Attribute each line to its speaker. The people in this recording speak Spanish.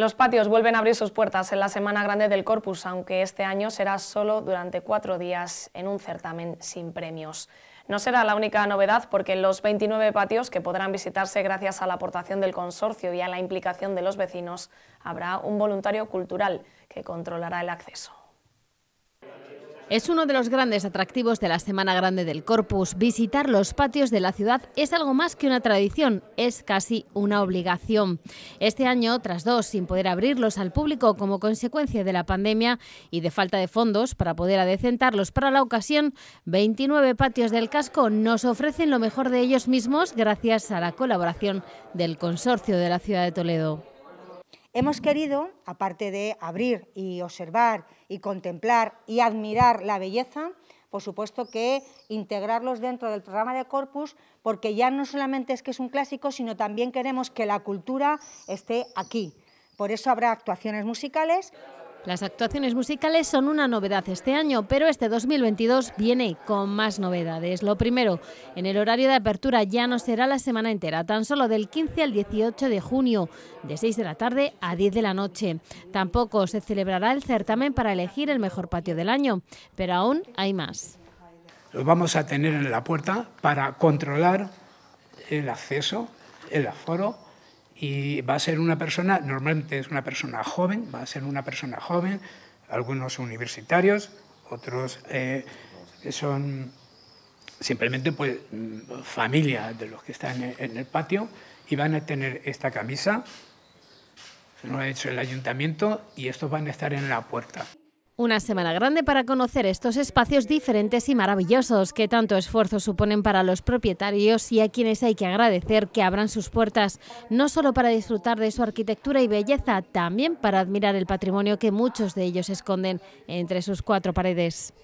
Speaker 1: Los patios vuelven a abrir sus puertas en la Semana Grande del Corpus, aunque este año será solo durante cuatro días en un certamen sin premios. No será la única novedad porque en los 29 patios que podrán visitarse gracias a la aportación del consorcio y a la implicación de los vecinos, habrá un voluntario cultural que controlará el acceso.
Speaker 2: Es uno de los grandes atractivos de la Semana Grande del Corpus. Visitar los patios de la ciudad es algo más que una tradición, es casi una obligación. Este año, tras dos sin poder abrirlos al público como consecuencia de la pandemia y de falta de fondos para poder adecentarlos para la ocasión, 29 patios del casco nos ofrecen lo mejor de ellos mismos gracias a la colaboración del Consorcio de la Ciudad de Toledo.
Speaker 3: Hemos querido, aparte de abrir y observar y contemplar y admirar la belleza, por supuesto que integrarlos dentro del programa de Corpus, porque ya no solamente es que es un clásico, sino también queremos que la cultura esté aquí.
Speaker 2: Por eso habrá actuaciones musicales. Las actuaciones musicales son una novedad este año, pero este 2022 viene con más novedades. Lo primero, en el horario de apertura ya no será la semana entera, tan solo del 15 al 18 de junio, de 6 de la tarde a 10 de la noche. Tampoco se celebrará el certamen para elegir el mejor patio del año, pero aún hay más.
Speaker 4: Los vamos a tener en la puerta para controlar el acceso, el aforo y va a ser una persona, normalmente es una persona joven, va a ser una persona joven, algunos universitarios, otros que eh, son simplemente pues, familia de los que están en el patio y van a tener esta camisa, se lo ha hecho el ayuntamiento y estos van a estar en la puerta.
Speaker 2: Una semana grande para conocer estos espacios diferentes y maravillosos que tanto esfuerzo suponen para los propietarios y a quienes hay que agradecer que abran sus puertas, no solo para disfrutar de su arquitectura y belleza, también para admirar el patrimonio que muchos de ellos esconden entre sus cuatro paredes.